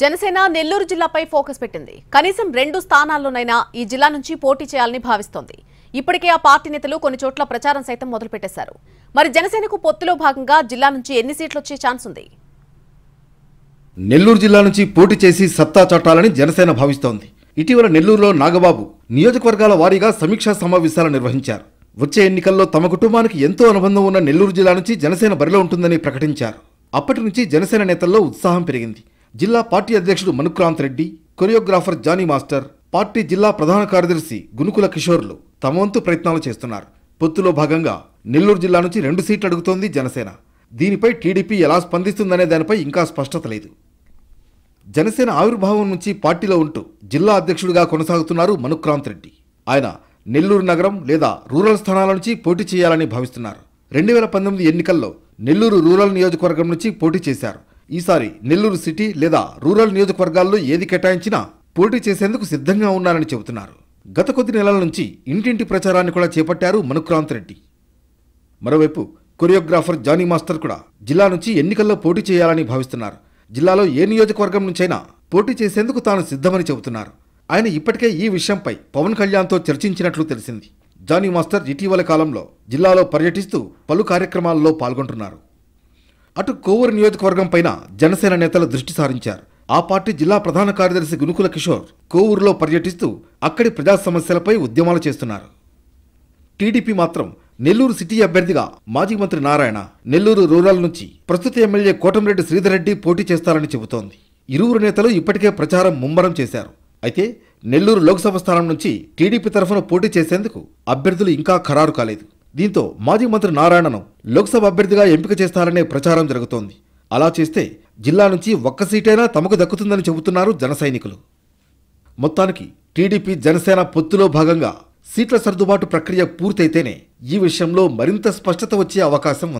Janasena Nellore జిల్లాపై focus పెట్టింది కనీసం రెండు స్థానాల్లోనైనా ఈ జిల్లా నుంచి పోటీ చేయాలని భావిస్తోంది ఇప్పటికే ఆ పార్టీ నేతలు కొన్ని చోట్ల ప్రచారం సైతం మొదలుపెట్టేశారు మరి జనసేనకు పొత్తులో భాగంగా జిల్లా నుంచి ఎన్ని సీట్లు వచ్చే ఛాన్స్ ఉంది నెల్లూరు జిల్లా నుంచి పోటీ చేసి సత్తా చట్టాలని జనసేన భావిస్తోంది ఇటీవల నెల్లూరులో నాగబాబు నియోజకవర్గాల వారీగా సమీక్షా సమావేశాలు నిర్వహించారు వచ్చే ఎన్నికల్లో తమ కుటుంబానికి ఎంతో అనుబంధం ఉన్న నెల్లూరు జిల్లా నుంచి జనసేన బరిలో ఉంటుందని ప్రకటించారు అప్పటి నుంచి జనసేన నేతల్లో ఉత్సాహం పెరిగింది జిల్లా పార్టీ అధ్యక్షుడు Manukranth Reddy choreographer Jani master party జిల్లా ప్రధాన కార్యదర్శి గునుకుల కిషోర్లు తమ ప్రయత్నాలు చేస్తున్నారు పొత్తులో భాగంగా నెల్లూరు జిల్లా నుంచి రెండు సీట్లు అడుగుతోంది జనసేన దీనిపై టీడీపీ ఎలా స్పందిస్తుందనే దానిపై ఇంకా స్పష్టత లేదు జనసేన ఆవిర్భావం నుంచి పార్టీలో ఉంటూ జిల్లా అధ్యక్షుడిగా కొనసాగుతున్నారు మనుక్రాంత్ రెడ్డి ఆయన నెల్లూరు నగరం లేదా రూరల్ స్థానాల నుంచి పోటీ చేయాలని భావిస్తున్నారు రెండు వేల పంతొమ్మిది ఎన్నికల్లో నెల్లూరు రూరల్ నియోజకవర్గం నుంచి పోటీ చేశారు ఈసారి నెల్లూరు సిటీ లేదా రూరల్ నియోజకవర్గాల్లో ఏది కేటాయించినా పోటీ చేసేందుకు సిద్ధంగా ఉన్నారని చెబుతున్నారు గత కొద్ది నెలల నుంచి ఇంటింటి ప్రచారాన్ని కూడా చేపట్టారు మనుక్రాంత్ రెడ్డి మరోవైపు కొరియోగ్రాఫర్ జానీ మాస్టర్ కూడా జిల్లా నుంచి ఎన్నికల్లో పోటీ చేయాలని భావిస్తున్నారు జిల్లాలో ఏ నియోజకవర్గం నుంచైనా పోటీ చేసేందుకు తాను సిద్ధమని చెబుతున్నారు ఆయన ఇప్పటికే ఈ విషయంపై పవన్ కళ్యాణ్తో చర్చించినట్లు తెలిసింది జానీ మాస్టర్ ఇటీవల కాలంలో జిల్లాలో పర్యటిస్తూ పలు కార్యక్రమాల్లో పాల్గొంటున్నారు అటు కోవూరు నియోజకవర్గం పైన జనసేన నేతలు దృష్టి సారించారు ఆ పార్టీ జిల్లా ప్రధాన కార్యదర్శి గునుకుల కిషోర్ కోవూరులో పర్యటిస్తూ అక్కడి ప్రజా సమస్యలపై ఉద్యమాలు చేస్తున్నారు టీడీపీ మాత్రం నెల్లూరు సిటీ అభ్యర్థిగా మాజీ మంత్రి నారాయణ నెల్లూరు రూరల్ నుంచి ప్రస్తుత ఎమ్మెల్యే కోటంరెడ్డి శ్రీధరెడ్డి పోటీ చేస్తారని చెబుతోంది ఇరువురు నేతలు ఇప్పటికే ప్రచారం ముమ్మరం చేశారు అయితే నెల్లూరు లోక్సభ స్థానం నుంచి టీడీపీ తరఫున పోటీ చేసేందుకు అభ్యర్థులు ఇంకా ఖరారు కాలేదు దీంతో మాజీ మంత్రి నారాయణను లోక్సభ అభ్యర్థిగా ఎంపిక చేస్తారనే ప్రచారం జరుగుతోంది అలా చేస్తే జిల్లా నుంచి ఒక్క సీటైనా తమకు దక్కుతుందని చెబుతున్నారు జన సైనికులు మొత్తానికి టీడీపీ జనసేన పొత్తులో భాగంగా సీట్ల సర్దుబాటు ప్రక్రియ పూర్తయితేనే ఈ విషయంలో మరింత స్పష్టత వచ్చే అవకాశం